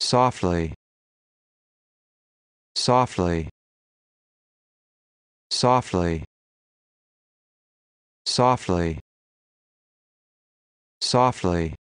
softly softly softly softly softly